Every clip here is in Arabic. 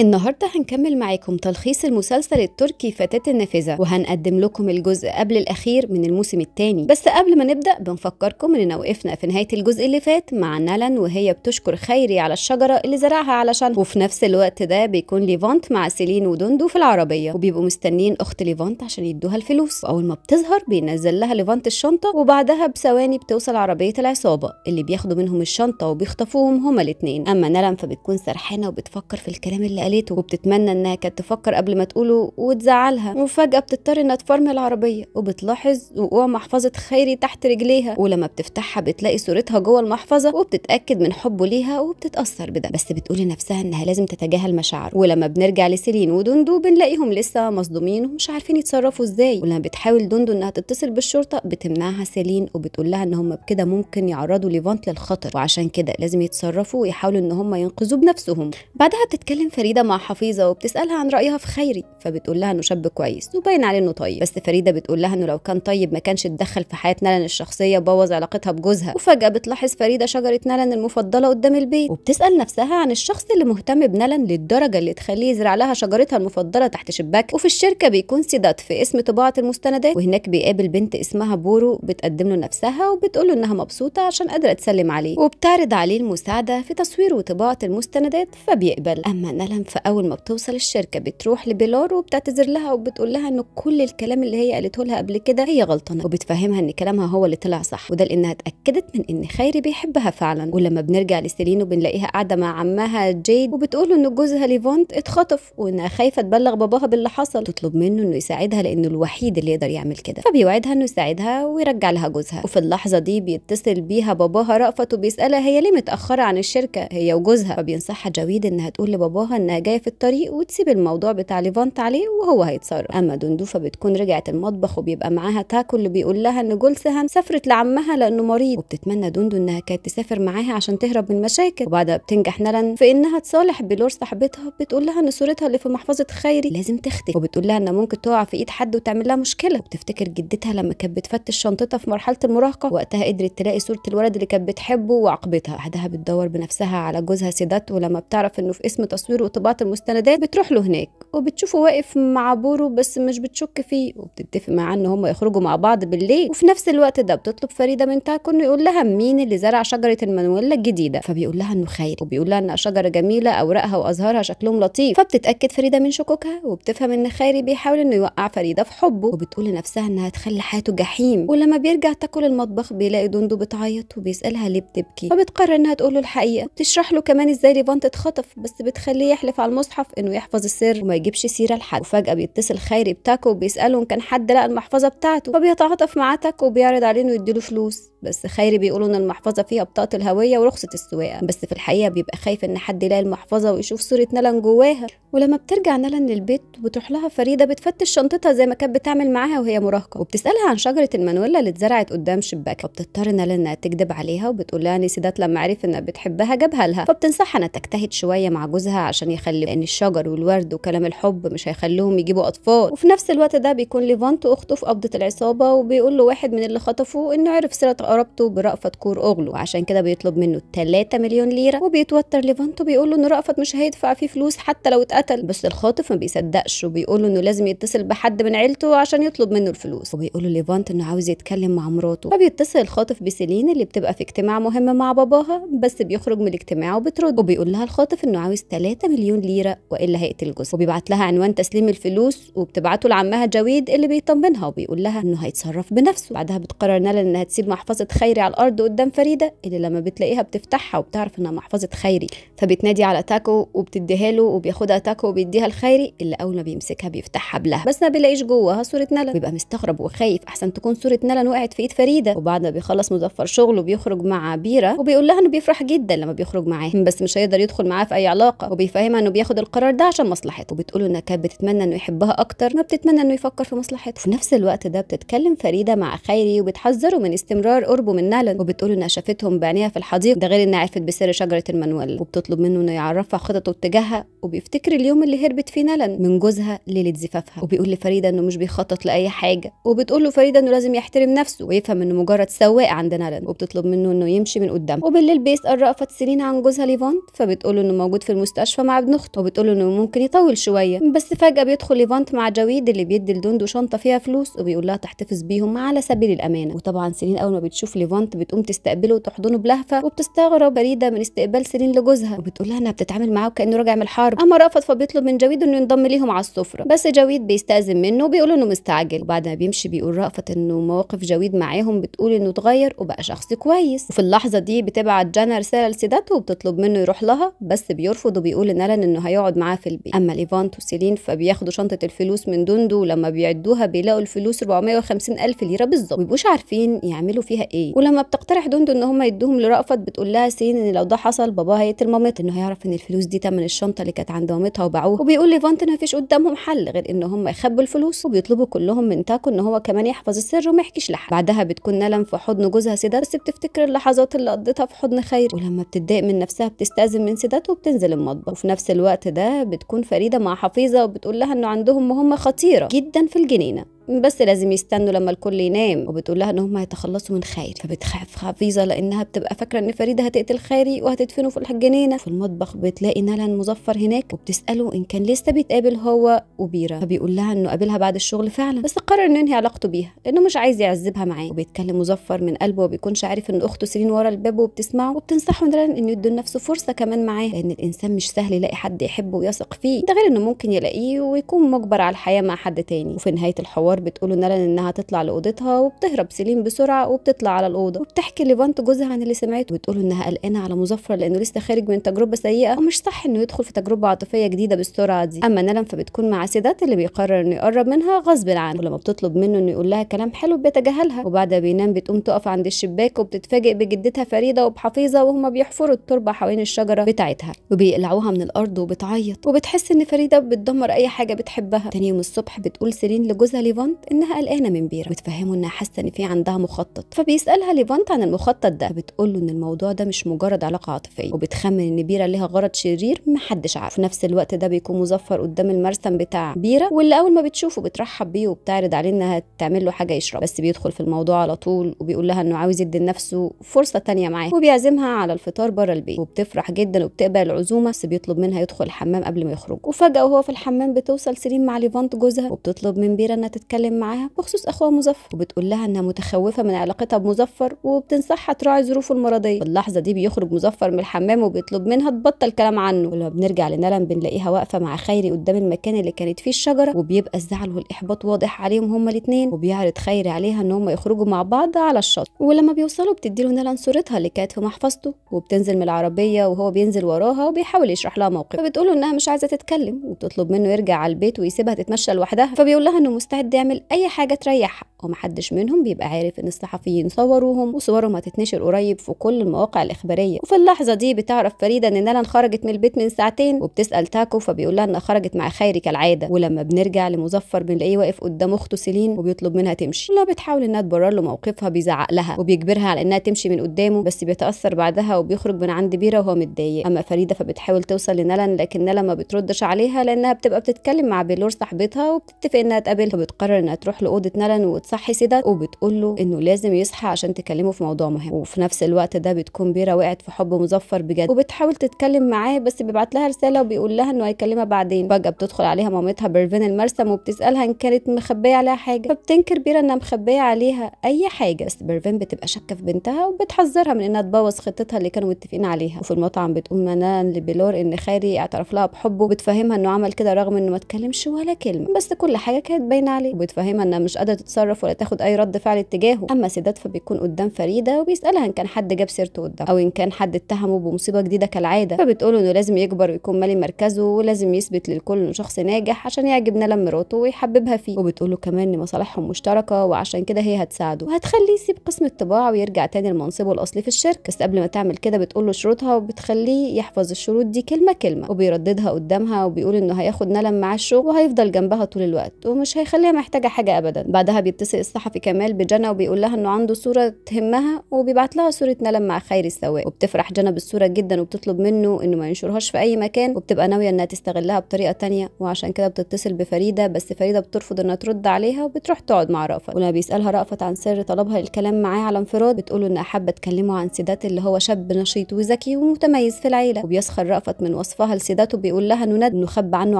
النهاردة هنكمل معاكم تلخيص المسلسل التركي فتاة النافذة وهنقدم لكم الجزء قبل الأخير من الموسم الثاني بس قبل ما نبدأ بنفكركم إننا وقفنا في نهاية الجزء اللي فات مع نالان وهي بتشكر خيري على الشجرة اللي زرعها علشان وفي نفس الوقت ده بيكون ليفانت مع سيلين ودوندو في العربية وبيبقوا مستنيين أخت ليفانت عشان يدوها الفلوس وأول ما بتظهر بينزل لها ليفانت الشنطة وبعدها بثواني بتوصل عربية العصابة اللي بياخدوا منهم الشنطة وبيخطفوهم هما الاتنين أما نالان فبتكون سرحانة وبتفكر في الكلام اللي قالته وبتتمنى انها كانت تفكر قبل ما تقوله وتزعلها وفجأة بتضطر انها تفرم العربية وبتلاحظ وقوع محفظة خيري تحت رجليها ولما بتفتحها بتلاقي صورتها جوه المحفظة وبتتأكد من حبه ليها وبتتأثر بده بس بتقول لنفسها انها لازم تتجاهل مشاعره ولما بنرجع لسيلين ودندو بنلاقيهم لسه مصدومين ومش عارفين يتصرفوا ازاي ولما بتحاول دندو انها تتصل بالشرطة بتمنعها سيلين وبتقول لها ان هم بكده ممكن يعرضوا ليفانت للخطر وعشان كده لازم يتصرفوا ويحاولوا ان هم ينقذوا بنفسهم بعدها بتتكلم فريد فريده مع حفيظه وبتسالها عن رايها في خيري فبتقول لها انه شاب كويس وباين عليه انه طيب بس فريده بتقول لها انه لو كان طيب ما كانش اتدخل في حياه نلن الشخصيه وبوظ علاقتها بجوزها وفجاه بتلاحظ فريده شجره نلن المفضله قدام البيت وبتسال نفسها عن الشخص اللي مهتم بنلن للدرجه اللي تخليه يزرع لها شجرتها المفضله تحت شباك وفي الشركه بيكون سيدات في اسم طباعه المستندات وهناك بيقابل بنت اسمها بورو بتقدم له نفسها وبتقول له انها مبسوطه عشان قادره تسلم عليه وبتعرض عليه المساعده في تصوير وطباعه المستندات فبيقبل اما نلن فاول ما بتوصل الشركه بتروح لبيلار وبتعتذر لها وبتقول لها ان كل الكلام اللي هي قالته لها قبل كده هي غلطانه وبتفهمها ان كلامها هو اللي طلع صح وده لانها اتاكدت من ان خيري بيحبها فعلا ولما بنرجع لسيلين وبنلاقيها قاعده مع عمها جيد له ان جوزها ليفونت اتخطف وانها خايفه تبلغ باباها باللي حصل تطلب منه انه يساعدها لانه الوحيد اللي يقدر يعمل كده فبيوعدها انه يساعدها ويرجع لها جوزها وفي اللحظه دي بيتصل بيها باباها رأفت وبيسالها هي ليه متاخره عن الشركه هي وجوزها فبينصحها جويد انها تقول لباباها انها انها جايه في الطريق وتسيب الموضوع بتاع ليفانت عليه وهو هيتصرف اما دندوفه بتكون رجعت المطبخ وبيبقى معاها تاكو اللي بيقول لها ان جولسها سافرت لعمها لانه مريض وبتتمنى دوندو انها كانت تسافر معاها عشان تهرب من المشاكل وبعدها بتنجح نلن في انها تصالح بلور صاحبتها بتقول لها ان صورتها اللي في محفظه خيري لازم تختفي وبتقول لها انها ممكن تقع في ايد حد وتعمل لها مشكله وبتفتكر جدتها لما كانت بتفتش شنطتها في مرحله المراهقه وقتها قدرت تلاقي صوره الولد اللي كانت بتحبه وعاقبتها بعدها بتدور بنفسها على جوزها سيدات ولما بتعرف انه في اسم تصوير وطب طلبات المستندات بتروح له هناك وبتشوفه واقف مع بورو بس مش بتشك فيه وبتتفق معاه ان هم يخرجوا مع بعض بالليل وفي نفس الوقت ده بتطلب فريده من تاكو انه يقول لها مين اللي زرع شجره المانويلا الجديده فبيقول لها انه خير وبيقول لها ان شجره جميله اوراقها وازهارها شكلهم لطيف فبتتاكد فريده من شكوكها وبتفهم ان خيري بيحاول انه يوقع فريده في حبه وبتقول لنفسها انها تخلي حياته جحيم ولما بيرجع تاكو للمطبخ بيلاقي دوندو بتعيط وبيسالها ليه بتبكي فبتقرر انها تقول له الحقيقه بتشرح له كمان ازاي ليفانت اتخطف بس بتخليه يحلف واقف على المصحف انه يحفظ السر وما يجيبش سيره لحد وفجاه بيتصل خيري بتاكو وبيساله ان كان حد لقى المحفظه بتاعته فبيتعاطف مع تاكو وبيعرض عليه انه يديله فلوس بس خيري بيقولوا ان المحفظه فيها بطاقه الهويه ورخصه السواقه بس في الحقيقه بيبقى خايف ان حد يلاقي المحفظه ويشوف صوره نلن جواها ولما بترجع نلن للبيت وبتروح لها فريده بتفتش شنطتها زي ما كانت بتعمل معاها وهي مراهقه وبتسالها عن شجره المانويلا اللي اتزرعت قدام شباكها فبتضطر نلن تكذب عليها وبتقول لها ان سيدات لما عرف انها بتحبها جابها لها فبتنصحها انها تجتهد شويه مع جوزها عشان يخلي ان الشجر والورد وكلام الحب مش هيخليهم يجيبوا اطفال وفي نفس الوقت ده بيكون ليفانت واخته في قبضه العصابه وبيقول له واحد من اللي خطفوه انه عرف سيره قرابته برأفت كور أغلو عشان كده بيطلب منه 3 مليون ليرة وبيتوتر ليفانتو بيقول له إن رأفت مش هيدفع فيه فلوس حتى لو اتقتل بس الخاطف ما بيصدقش وبيقول له إنه لازم يتصل بحد من عيلته عشان يطلب منه الفلوس وبيقول له ليفانت إنه عاوز يتكلم مع مراته فبيتصل الخاطف بسيلين اللي بتبقى في اجتماع مهم مع باباها بس بيخرج من الاجتماع وبترد وبيقول لها الخاطف إنه عاوز 3 مليون ليرة وإلا هيقتل جوزها وبيبعت لها عنوان تسليم الفلوس وبتبعته لعمها جويد اللي بيطمنها وبيقول لها إنه هيتصرف بنفسه بعدها بتقرر نالا إنها تسيب محفظة محفظة خيري على الأرض قدام فريدة اللي لما بتلاقيها بتفتحها وبتعرف إنها محفظة خيري فبتنادي على تاكو وبتديها له وبياخدها تاكو وبيديها لخيري اللي أول ما بيمسكها بيفتحها بلها بس ما بيلاقيش جواها صورة نلن بيبقى مستغرب وخايف أحسن تكون صورة نلن وقعت في إيد فريدة وبعد ما بيخلص مظفر شغله بيخرج مع بيرة وبيقول لها إنه بيفرح جدا لما بيخرج معاه بس مش هيقدر يدخل معاه في أي علاقة وبيفهمها إنه بياخد القرار ده عشان مصلحته وبتقول له إنها كانت بتتمنى إنه يحبها أكتر ما بتتمنى إنه يفكر في مصلحته في نفس الوقت ده بتتكلم فريدة مع خيري وبتحذره من استمرار الكبار قربوا من نهلة وبتقول انها شافتهم بعينيها في الحديقه ده غير انها عرفت بسر شجره المانويل وبتطلب منه انه يعرفها خططه واتجاهها وبيفتكر اليوم اللي هربت فيه نلن من جوزها ليله زفافها وبيقول لفريده انه مش بيخطط لاي حاجه وبتقول له فريده انه لازم يحترم نفسه ويفهم انه مجرد سواق عند نلن وبتطلب منه انه يمشي من قدامها وبالليل بيسال رأفت سيرين عن جوزها ليفانت فبتقول انه موجود في المستشفى مع ابن اخته وبتقول انه ممكن يطول شويه بس فجاه بيدخل ليفانت مع جويد اللي بيدي لدوندو شنطه فيها فلوس وبيقول لها تحتفظ بيهم على سبيل الامانه وطبعا سيرين اول ما بتشوف ليفانت بتقوم تستقبله وتحضنه بلهفه وبتستغرب فريده من استقبال سيرين لجوزها وبتقول لها انها بتتعامل معاه كانه راجع من الحرب اما رفض فبيطلب من جويد انه ينضم ليهم على السفره بس جويد بيستاذن منه وبيقول انه مستعجل وبعد ما بيمشي بيقول رأفت انه مواقف جويد معاهم بتقول انه اتغير وبقى شخص كويس وفي اللحظه دي بتبعت جانا رساله لسيداته وبتطلب منه يروح لها بس بيرفض وبيقول لنالان انه هيقعد معاه في البيت اما ليفانت وسيلين فبياخدوا شنطه الفلوس من دوندو ولما بيعدوها بيلاقوا الفلوس 450 الف ليره بالظبط ومبيبقوش عارفين يعملوا فيها ايه ولما بتقترح دوندو ان هم يدوهم لرأفت بتقول لها سين ان لو ده حصل باباها هيقتل مامتها انه هيعرف ان الفلوس دي تمن الشنطه اللي كانت عند مامتها وباعوها وبيقول ليفانت ان مفيش قدامهم حل غير ان هم يخبوا الفلوس وبيطلبوا كلهم من تاكو ان هو كمان يحفظ السر وما يحكيش لحد بعدها بتكون نلم في حضن جوزها سيدات بس بتفتكر اللحظات اللي قضيتها في حضن خير ولما بتتضايق من نفسها بتستأذن من سيدات وبتنزل المطبخ وفي نفس الوقت ده بتكون فريده مع حفيظه وبتقول لها انه عندهم مهمه خطيره جدا في الجنينه بس لازم يستنوا لما الكل ينام وبتقول لها ان هم هيتخلصوا من خيري فبتخاف حفيظه لانها بتبقى فاكره ان فريده هتقتل خيري وهتدفنه في الجنينه في المطبخ بتلاقي نلن مظفر هناك وبتساله ان كان لسه بيتقابل هو وبيرا فبيقول لها انه قابلها بعد الشغل فعلا بس قرر انه ينهي علاقته بيها لانه مش عايز يعذبها معاه وبيتكلم مظفر من قلبه وبيكونش عارف ان اخته سيرين ورا الباب وبتسمعه وبتنصحه نلن انه يدي لنفسه فرصه كمان معاه لان الانسان مش سهل يلاقي حد يحبه ويثق فيه ده غير انه ممكن يلاقيه ويكون مجبر على الحياه مع حد تاني وفي نهايه الحوار الأخبار بتقول نلن إنها تطلع لأوضتها وبتهرب سيلين بسرعة وبتطلع على الأوضة وبتحكي ليفانت جوزها عن اللي سمعته وبتقول إنها قلقانة على مظفر لأنه لسه خارج من تجربة سيئة ومش صح إنه يدخل في تجربة عاطفية جديدة بالسرعة دي أما نلن فبتكون مع سيدات اللي بيقرر إنه يقرب منها غصب عنه ولما بتطلب منه إنه يقول لها كلام حلو بيتجاهلها وبعدها بينام بتقوم تقف عند الشباك وبتتفاجئ بجدتها فريدة وبحفيظة وهما بيحفروا التربة حوالين الشجرة بتاعتها وبيقلعوها من الأرض وبتعيط وبتحس إن فريدة بتدمر أي حاجة بتحبها تاني يوم الصبح بتقول سيرين لجوزها ليفانت انها قلقانه من بيرا وتفهمه انها حاسه ان في عندها مخطط فبيسالها ليفانت عن المخطط ده فبتقول له ان الموضوع ده مش مجرد علاقه عاطفيه وبتخمن ان بيرا ليها غرض شرير محدش عارف في نفس الوقت ده بيكون مظفر قدام المرسم بتاع بيرا واللي اول ما بتشوفه بترحب بيه وبتعرض عليه انها تعمل له حاجه يشرب بس بيدخل في الموضوع على طول وبيقول لها انه عاوز يدي لنفسه فرصه تانية معاه وبيعزمها على الفطار بره البيت وبتفرح جدا وبتقبل العزومه بس بيطلب منها يدخل الحمام قبل ما يخرج وفجاه وهو في الحمام بتوصل سيرين مع ليفانت جوزها وبتطلب من بيرا انها تتكلم بتتكلم معاها بخصوص اخوها مظفر وبتقول لها انها متخوفه من علاقتها بمظفر وبتنصحها تراعي ظروفه المرضيه في اللحظه دي بيخرج مظفر من الحمام وبيطلب منها تبطل كلام عنه ولما بنرجع لنلم بنلاقيها واقفه مع خيري قدام المكان اللي كانت فيه الشجره وبيبقى الزعل والاحباط واضح عليهم هما الاثنين وبيعرض خيري عليها ان هما يخرجوا مع بعض على الشط ولما بيوصلوا بتديله نلم صورتها اللي كانت في محفظته وبتنزل من العربيه وهو بينزل وراها وبيحاول يشرح لها موقفه فبتقول انها مش عايزه تتكلم وبتطلب منه يرجع على البيت ويسيبها تتمشى لوحدها فبيقول لها انه مستعد تعمل أي حاجة تريحها ومحدش منهم بيبقى عارف ان الصحفيين صوروهم وصورهم هتتنشر قريب في كل المواقع الاخباريه وفي اللحظه دي بتعرف فريده ان نلن خرجت من البيت من ساعتين وبتسال تاكو فبيقول لها انها خرجت مع خيري كالعاده ولما بنرجع لمظفر بنلاقيه واقف قدام اخته سيلين وبيطلب منها تمشي لا بتحاول انها تبرر له موقفها بيزعق لها وبيجبرها على انها تمشي من قدامه بس بيتاثر بعدها وبيخرج من عند بيرا وهو متضايق اما فريده فبتحاول توصل لنلن لكن نلن ما بتردش عليها لانها بتبقى بتتكلم مع بيلور صاحبتها وبتتفق انها تقابل فبتقرر انها تروح لاوضه نلن وتصحى بتصحي سيدات وبتقول له انه لازم يصحى عشان تكلمه في موضوع مهم وفي نفس الوقت ده بتكون بيرا وقعت في حب مظفر بجد وبتحاول تتكلم معاه بس بيبعت لها رساله وبيقول لها انه هيكلمها بعدين فجاه بتدخل عليها مامتها بيرفين المرسم وبتسالها ان كانت مخبيه عليها حاجه فبتنكر بيرا انها مخبيه عليها اي حاجه بس بيرفين بتبقى شاكه في بنتها وبتحذرها من انها تبوظ خطتها اللي كانوا متفقين عليها وفي المطعم بتقول منان لبيلور ان خاري اعترف لها بحبه وبتفهمها انه عمل كده رغم انه ما اتكلمش ولا كلمه بس كل حاجه كانت باينه عليه وبتفهمها انها مش قادره تتصرف يتصرف ولا تاخد اي رد فعل اتجاهه اما سداد فبيكون قدام فريده وبيسالها ان كان حد جاب سيرته قدام او ان كان حد اتهمه بمصيبه جديده كالعاده فبتقوله انه لازم يكبر ويكون مالي مركزه ولازم يثبت للكل انه شخص ناجح عشان يعجب نلم مراته ويحببها فيه وبتقوله كمان ان مصالحهم مشتركه وعشان كده هي هتساعده وهتخليه يسيب قسم الطباعه ويرجع تاني لمنصبه الاصلي في الشركه بس قبل ما تعمل كده بتقوله شروطها وبتخليه يحفظ الشروط دي كلمه كلمه وبيرددها قدامها وبيقول انه هياخد نلم معاه الشغل وهيفضل جنبها طول الوقت ومش هيخليها محتاجه حاجه ابدا بعدها بيتصل بيتصل الصحفي كمال بجنى وبيقول لها انه عنده صوره تهمها وبيبعت لها صوره نلم مع خير السواق وبتفرح جنى بالصوره جدا وبتطلب منه انه ما ينشرهاش في اي مكان وبتبقى ناويه انها تستغلها بطريقه تانية وعشان كده بتتصل بفريده بس فريده بترفض انها ترد عليها وبتروح تقعد مع رأفت ولما بيسالها رأفت عن سر طلبها للكلام معاه على انفراد بتقول انها حابه تكلمه عن سيدات اللي هو شاب نشيط وذكي ومتميز في العيله وبيسخر رأفت من وصفها لسيدات وبيقول لها انه ند انه خبى عنه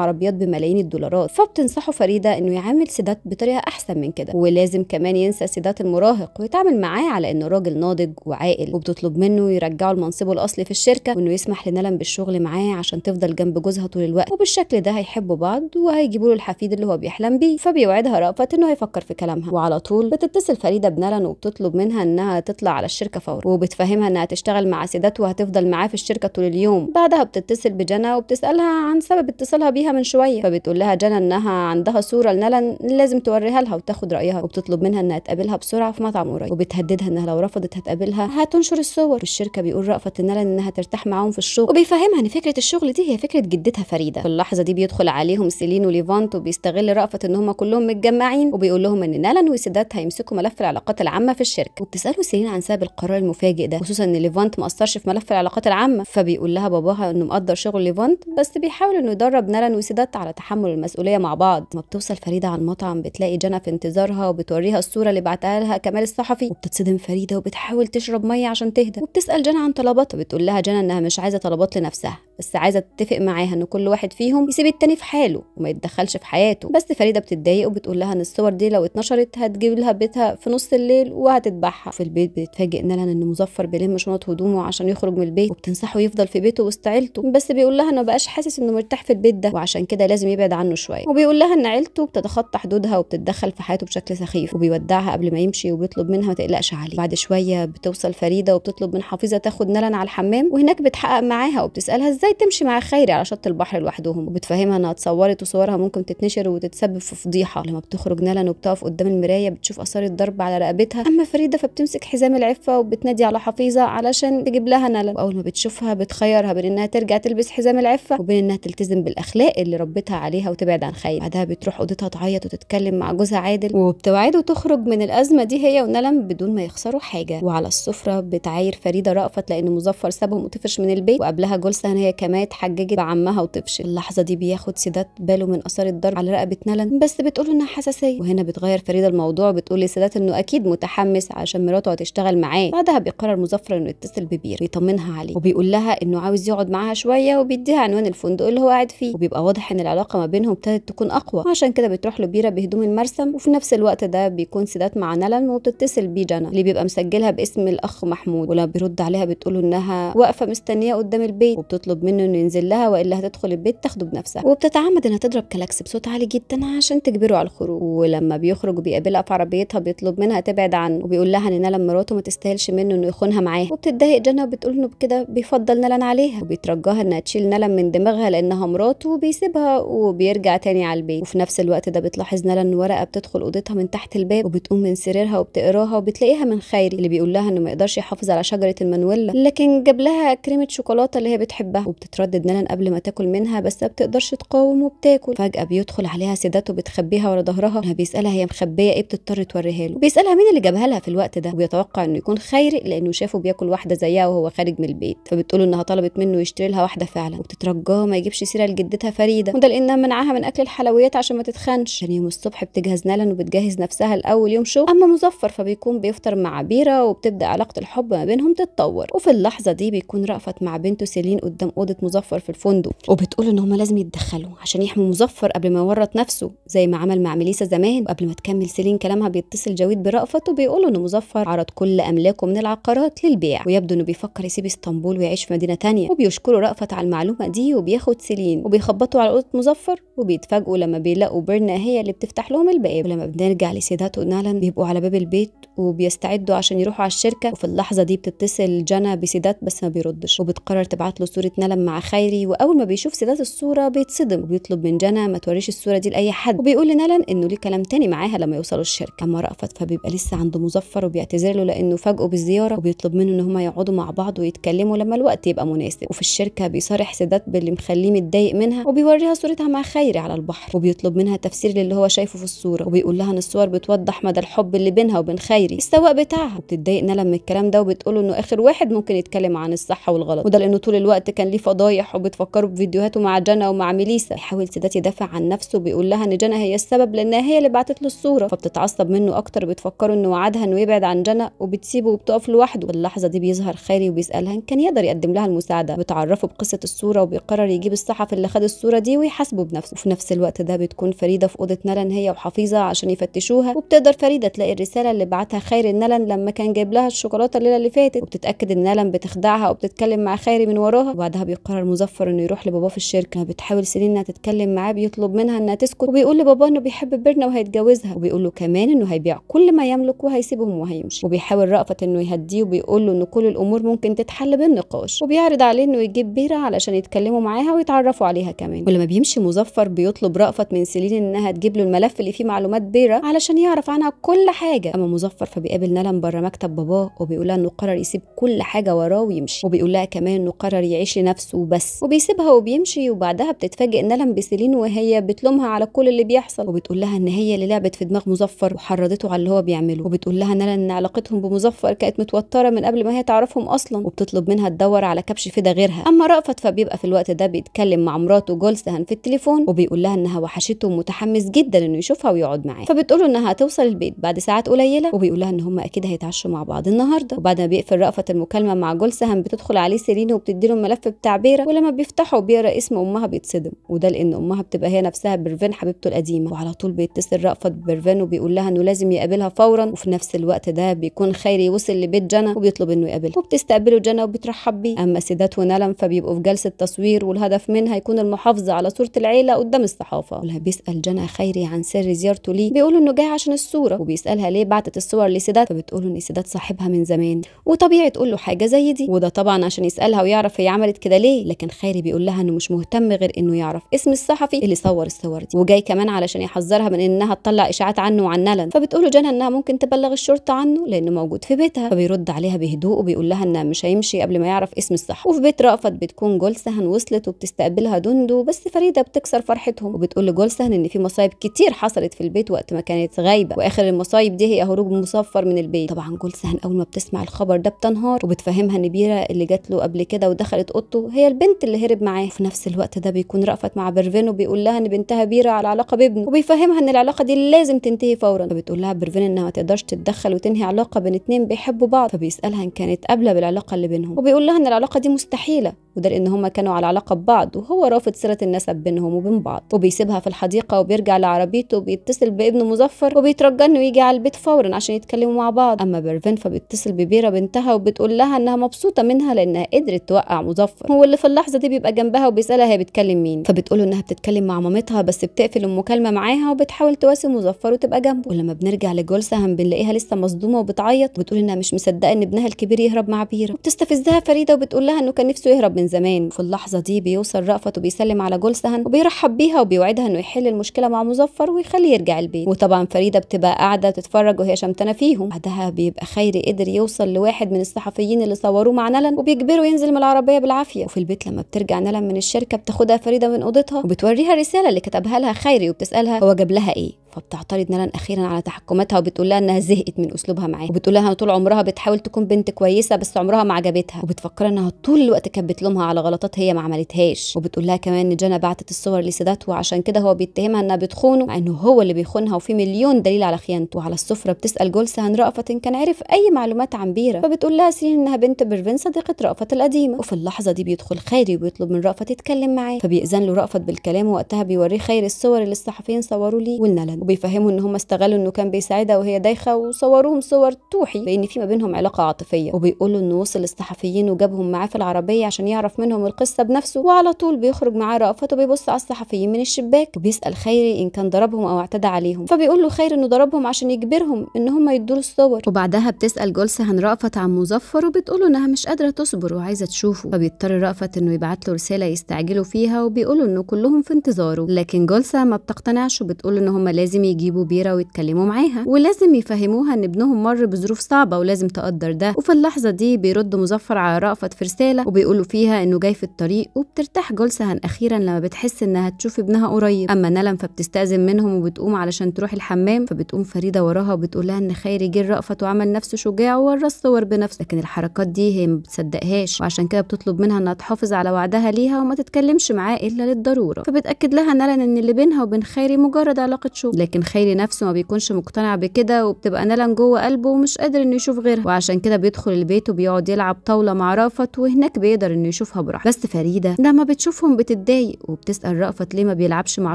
عربيات بملايين الدولارات فبتنصحه فريده انه يعامل سيدات بطريقه احسن من كده لازم كمان ينسى سيدات المراهق ويتعامل معاه على انه راجل ناضج وعاقل وبتطلب منه يرجعه لمنصبه الاصلي في الشركه وانه يسمح لنلم بالشغل معاه عشان تفضل جنب جوزها طول الوقت وبالشكل ده هيحبوا بعض وهيجيبوا له الحفيد اللي هو بيحلم بيه فبيوعدها رأفت انه هيفكر في كلامها وعلى طول بتتصل فريده بنلن وبتطلب منها انها تطلع على الشركه فورا وبتفهمها انها تشتغل مع سيدات وهتفضل معاه في الشركه طول اليوم بعدها بتتصل بجنى وبتسالها عن سبب اتصالها بيها من شويه فبتقول لها جنى انها عندها صوره لنلن لازم توريها لها وتاخد رايها وبتطلب منها انها تقابلها بسرعه في مطعم قريب وبتهددها انها لو رفضت هتقابلها هتنشر الصور والشركه بيقول رأفت النلن انها ترتاح معاهم في الشغل وبيفهمها ان فكره الشغل دي هي فكره جدتها فريده في اللحظه دي بيدخل عليهم سيلين وليفانت وبيستغل رأفت ان هم كلهم متجمعين وبيقول لهم ان نلن وسادات هيمسكوا ملف العلاقات العامه في الشركه وبتساله سيلين عن سبب القرار المفاجئ ده خصوصا ان ليفانت ما اثرش في ملف العلاقات العامه فبيقول لها باباها انه مقدر شغل ليفانت بس بيحاول انه يدرب نلن وسادات على تحمل المسؤوليه مع بعض ما بتوصل فريده على المطعم بتلاقي جنى في انتظارها وبتوريها الصوره اللي بعتها لها كمال الصحفي وبتتصدم فريده وبتحاول تشرب ميه عشان تهدى وبتسال جنى عن طلباتها بتقول لها جنى انها مش عايزه طلبات لنفسها بس عايزه تتفق معاها ان كل واحد فيهم يسيب التاني في حاله وما يتدخلش في حياته بس فريده بتتضايق وبتقول لها ان الصور دي لو اتنشرت هتجيب لها بيتها في نص الليل وهتذبحها في البيت بتتفاجئ نلن ان مظفر بيلم شنط هدومه عشان يخرج من البيت وبتنصحه يفضل في بيته وسط عيلته بس بيقول لها انه بقاش حاسس انه مرتاح في البيت ده وعشان كده لازم يبعد عنه شويه وبيقول لها ان عيلته بتتخطى حدودها وبتتدخل في حياته بشكل سخيف وبيودعها قبل ما يمشي وبيطلب منها ما تقلقش عليه بعد شويه بتوصل فريده وبتطلب من حفيظه تاخد نلن على الحمام وهناك بتحقق معاها وبتسالها ازاي ازاي تمشي مع خيري على شط البحر لوحدهم وبتفهمها انها اتصورت وصورها ممكن تتنشر وتتسبب في فضيحه لما بتخرج نالا وبتقف قدام المرايه بتشوف اثار الضرب على رقبتها اما فريده فبتمسك حزام العفه وبتنادي على حفيظه علشان تجيب لها نالا واول ما بتشوفها بتخيرها بين انها ترجع تلبس حزام العفه وبين انها تلتزم بالاخلاق اللي ربتها عليها وتبعد عن خيري بعدها بتروح اوضتها تعيط وتتكلم مع جوزها عادل وبتوعده تخرج من الازمه دي هي ونلم بدون ما يخسروا حاجه وعلى السفره بتعاير فريده رأفت لان مظفر سابهم وطفش من البيت وقبلها جولسان هي كما تحججت بعمها وتفشل اللحظه دي بياخد سيدات باله من اثار الضرب على رقبه نلن بس بتقول انها حساسيه وهنا بتغير فريده الموضوع بتقول لسادات انه اكيد متحمس عشان مراته هتشتغل معاه بعدها بيقرر مظفر انه يتصل ببير ويطمنها عليه وبيقول لها انه عاوز يقعد معاها شويه وبيديها عنوان الفندق اللي هو قاعد فيه وبيبقى واضح ان العلاقه ما بينهم ابتدت تكون اقوى عشان كده بتروح له بيره بهدوم المرسم وفي نفس الوقت ده بيكون سادات مع نلن وبتتصل بيه جنى اللي بيبقى مسجلها باسم الاخ محمود ولما بيرد عليها بتقول انها واقفه مستنيه قدام البيت وبتطلب منه انه ينزل لها والا هتدخل البيت تاخده بنفسها وبتتعمد انها تضرب كلاكس بصوت عالي جدا عشان تجبره على الخروج ولما بيخرج وبيقابلها في عربيتها بيطلب منها تبعد عنه وبيقول لها ان نالا مراته ما تستاهلش منه انه يخونها معاه وبتتضايق جنى وبتقول انه بكده بيفضل نلم عليها وبيترجاها انها تشيل نلم من دماغها لانها مراته وبيسيبها وبيرجع تاني على البيت وفي نفس الوقت ده بتلاحظ نالا ان ورقه بتدخل اوضتها من تحت الباب وبتقوم من سريرها وبتقراها وبتلاقيها من خيري اللي بيقول لها انه ما يقدرش يحافظ على شجره المانويلا لكن جاب لها كريمه شوكولاته اللي هي بتحبها وبتتردد انا قبل ما تاكل منها بس ما بتقدرش تقاوم وبتاكل فجاه بيدخل عليها سيداته بتخبيها ورا ظهرها بيسالها هي مخبيه ايه بتضطر توريها له بيسالها مين اللي جابها لها في الوقت ده وبيتوقع انه يكون خيري لانه شافه بياكل واحده زيها وهو خارج من البيت فبتقول انها طلبت منه يشتري لها واحده فعلا وبتترجاه ما يجيبش سيره لجدتها فريده وده لانها منعها من اكل الحلويات عشان ما تتخنش يعني يوم الصبح بتجهز نالن وبتجهز نفسها الاول يوم شغل اما مظفر فبيكون بيفطر مع بيره وبتبدا علاقه الحب ما بينهم تتطور وفي اللحظه دي بيكون رأفت مع بنته سيلين قدام اوضه مظفر في الفندق وبتقول ان هما لازم يتدخلوا عشان يحموا مظفر قبل ما يورط نفسه زي ما عمل مع ميليسا زمان وقبل ما تكمل سيلين كلامها بيتصل جاويد برأفت وبيقول ان مظفر عرض كل املاكه من العقارات للبيع ويبدو انه بيفكر يسيب اسطنبول ويعيش في مدينه تانية وبيشكروا رأفت على المعلومه دي وبياخد سيلين وبيخبطوا على اوضه مظفر وبيتفاجئوا لما بيلاقوا بيرنا هي اللي بتفتح لهم الباب ولما بنرجع لسيدات ونالان بيبقوا على باب البيت وبيستعدوا عشان يروحوا على الشركه وفي اللحظه دي بتتصل جانا بسيدات بس ما بيردش وبتقرر تبعت له صوره نالا يتعلم مع خيري واول ما بيشوف سيدات الصوره بيتصدم وبيطلب من جنى ما توريش الصوره دي لاي حد وبيقول لنلن انه ليه كلام تاني معاها لما يوصلوا الشركه اما رأفت فبيبقى لسه عند مظفر وبيعتذر له لانه فاجئه بالزياره وبيطلب منه ان هما يقعدوا مع بعض ويتكلموا لما الوقت يبقى مناسب وفي الشركه بيصارح سيدات باللي مخليه متضايق منها وبيوريها صورتها مع خيري على البحر وبيطلب منها تفسير للي هو شايفه في الصوره وبيقول لها ان الصور بتوضح مدى الحب اللي بينها وبين خيري السواق بتاعها وبتتضايق نلن من الكلام ده وبتقول انه اخر واحد ممكن يتكلم عن الصح والغلط وده لانه طول الوقت كان ليه فضايح وبتفكره بفيديوهاته مع جنى ومع ميليسا بيحاول سيدات يدافع عن نفسه بيقول لها ان جنى هي السبب لانها هي اللي بعتت له الصوره فبتتعصب منه اكتر بتفكره انه وعدها انه يبعد عن جنى وبتسيبه وبتقف لوحده اللحظه دي بيظهر خالي وبيسالها ان كان يقدر يقدم لها المساعده بتعرفه بقصه الصوره وبيقرر يجيب الصحفي اللي خد الصوره دي ويحاسبه بنفسه وفي نفس الوقت ده بتكون فريده في اوضه نلن هي وحفيظه عشان يفتشوها وبتقدر فريده تلاقي الرساله اللي بعتها خيري نلن لما كان جايب لها الشوكولاته الليله اللي فاتت وبتتاكد ان نلن بتخدعها وبتتكلم مع خيري من وراها وبعدها بيقرر مظفر انه يروح لباباه في الشركه بتحاول سيرين انها تتكلم معاه بيطلب منها انها تسكت وبيقول لباباه انه بيحب بيرنا وهيتجوزها وبيقول له كمان انه هيبيع كل ما يملك وهيسيبهم وهيمشي وبيحاول رأفت انه يهديه وبيقول له ان كل الامور ممكن تتحل بالنقاش وبيعرض عليه انه يجيب بيرة علشان يتكلموا معاها ويتعرفوا عليها كمان ولما بيمشي مظفر بيطلب رأفت من سيلين انها تجيب له الملف اللي فيه معلومات بيرة علشان يعرف عنها كل حاجه اما مظفر فبيقابل نلم بره مكتب باباه وبيقول لها انه قرر يسيب كل حاجه وراه ويمشي وبيقول لها كمان انه قرر يعيش لنفسه نفسه وبس وبيسيبها وبيمشي وبعدها بتتفاجئ ان لم بيسيلين وهي بتلومها على كل اللي بيحصل وبتقول لها ان هي اللي لعبت في دماغ مظفر وحرضته على اللي هو بيعمله وبتقول لها نلم ان علاقتهم بمظفر كانت متوتره من قبل ما هي تعرفهم اصلا وبتطلب منها تدور على كبش فدا غيرها اما رأفت فبيبقى في الوقت ده بيتكلم مع مراته جولسهن في التليفون وبيقول لها انها وحشته ومتحمس جدا انه يشوفها ويقعد معاه فبتقول له انها هتوصل البيت بعد ساعات قليله وبيقول لها ان هم اكيد هيتعشوا مع بعض النهارده وبعد ما بيقفل رأفت المكالمه مع جولسهن بتدخل عليه سيرين وبتدي له الملف التعبيره ولما بيفتحوا بيرى اسم امها بيتصدم وده لان امها بتبقى هي نفسها بيرفين حبيبته القديمه وعلى طول بيتصل رأفت بيرفين وبيقول لها انه لازم يقابلها فورا وفي نفس الوقت ده بيكون خيري وصل لبيت جنى وبيطلب انه يقابلها وبتستقبله جنى وبترحب بيه اما سيدات ونلم فبيبقوا في جلسه تصوير والهدف منها يكون المحافظه على صوره العيله قدام الصحافه ولها بيسال جنى خيري عن سر زيارته ليه بيقول انه جاي عشان الصوره وبيسالها ليه بعتت الصور لسيدات فبتقول ان سيدات صاحبها من زمان وطبيعي تقول له حاجه زي دي وده طبعا عشان يسالها ويعرف هي عملت كده كده ليه لكن خيري بيقول لها انه مش مهتم غير انه يعرف اسم الصحفي اللي صور الصور دي وجاي كمان علشان يحذرها من انها تطلع اشاعات عنه وعن نلن فبتقول له جنى انها ممكن تبلغ الشرطه عنه لانه موجود في بيتها فبيرد عليها بهدوء وبيقول لها انها مش هيمشي قبل ما يعرف اسم الصحفي وفي بيت رأفت بتكون جولسهن وصلت وبتستقبلها دندو بس فريده بتكسر فرحتهم وبتقول لجولسهن ان في مصايب كتير حصلت في البيت وقت ما كانت غايبه واخر المصايب دي هي هروب مصفر من البيت طبعا جولسهن اول ما بتسمع الخبر ده بتنهار وبتفهمها ان اللي جات له قبل كده ودخلت اوضته هي البنت اللي هرب معاه في نفس الوقت ده بيكون رأفت مع برفين وبيقول لها ان بنتها بيرة على علاقة بابنه وبيفهمها ان العلاقة دي لازم تنتهي فورا فبتقول لها برفين انها ما تقدرش تتدخل وتنهي علاقة بين اتنين بيحبوا بعض فبيسألها ان كانت قابلة بالعلاقة اللي بينهم وبيقول لها ان العلاقة دي مستحيلة وده لان هما كانوا على علاقة ببعض وهو رافض صلة النسب بينهم وبين بعض وبيسيبها في الحديقة وبيرجع لعربيته وبيتصل بابنه مظفر وبيترجى انه يجي على البيت فورا عشان يتكلموا مع بعض اما برفين فبيتصل ببيرة بنتها وبتقول لها انها مبسوطة منها لانها قدرت توقع مظفر هو اللي في اللحظه دي بيبقى جنبها وبيسالها هي بتكلم مين فبتقول انها بتتكلم مع مامتها بس بتقفل المكالمه معاها وبتحاول تواسي مظفر وتبقى جنبه ولما بنرجع هم بنلاقيها لسه مصدومه وبتعيط وبتقول انها مش مصدقه ان ابنها الكبير يهرب مع بيره وبتستفزها فريده وبتقول لها انه كان نفسه يهرب من زمان في اللحظه دي بيوصل رأفت وبيسلم على جولسهن وبيرحب بيها وبيوعدها انه يحل المشكله مع مظفر ويخليه يرجع البيت وطبعا فريده بتبقى قاعده تتفرج وهي شمتانه فيهم بعدها بيبقى خيري قدر يوصل لواحد من الصحفيين اللي صوروه مع نلن وبيجبره ينزل من العربيه بالعافيه وفي البيت لما بترجع نلم من الشركه بتاخدها فريده من اوضتها وبتوريها الرساله اللي كتبها لها خيري وبتسالها هو جاب لها ايه فبتعترض نلن اخيرا على تحكماتها وبتقول لها انها زهقت من اسلوبها معاه وبتقول لها طول عمرها بتحاول تكون بنت كويسه بس عمرها ما عجبتها وبتفكر انها طول الوقت كانت بتلومها على غلطات هي ما عملتهاش وبتقول لها كمان ان جانا بعتت الصور لسادات وعشان كده هو بيتهمها انها بتخونه مع انه هو اللي بيخونها وفي مليون دليل على خيانته وعلى السفره بتسال جولس عن رأفت إن كان عرف اي معلومات عن بيرة فبتقول لها سيرين انها بنت بيرفين صديقه رأفت القديمه وفي اللحظه دي بيدخل خيري وبيطلب من رأفت يتكلم معاه فبيأذن له رأفت بالكلام ووقتها بيوريه خير الصور اللي الصحفيين صوروا ليه ولنلد وبيفهمه ان هم استغلوا انه كان بيساعدها وهي دايخه وصوروهم صور توحي بان في ما بينهم علاقه عاطفيه له انه وصل للصحفيين وجابهم معاه في العربيه عشان يعرف منهم القصه بنفسه وعلى طول بيخرج معاه رأفت وبيبص على الصحفيين من الشباك وبيسأل خيري ان كان ضربهم او اعتدى عليهم فبيقول له خير انه ضربهم عشان يجبرهم ان هم يدوا الصور وبعدها بتسأل جولسة عن رأفت عن مظفر وبتقول انها مش قادره تصبر وعايزه تشوفه فبيضطر قرر رأفت إنه يبعت له رسالة يستعجلوا فيها وبيقولوا إنه كلهم في انتظاره لكن جولسا ما بتقتنعش وبتقول إن هم لازم يجيبوا بيرة ويتكلموا معاها ولازم يفهموها إن ابنهم مر بظروف صعبة ولازم تقدر ده وفي اللحظة دي بيرد مظفر على رأفت في رسالة وبيقولوا فيها إنه جاي في الطريق وبترتاح جولسا أخيرا لما بتحس إنها تشوف ابنها قريب أما نلم فبتستأذن منهم وبتقوم علشان تروح الحمام فبتقوم فريدة وراها وبتقول لها إن خيري جه رأفت وعمل نفسه شجاع وورى الصور بنفسه لكن الحركات دي هي ما بتصدقهاش وعشان كده بتطلب منها انها تحافظ على وعدها ليها وما تتكلمش معاه الا للضروره فبتاكد لها نالان ان اللي بينها وبين خيري مجرد علاقه شغل لكن خيري نفسه ما بيكونش مقتنع بكده وبتبقى نالان جوه قلبه ومش قادر انه يشوف غيرها وعشان كده بيدخل البيت وبيقعد يلعب طاوله مع رأفت وهناك بيقدر انه يشوفها براحته بس فريده لما بتشوفهم بتتضايق وبتسال رأفت ليه ما بيلعبش مع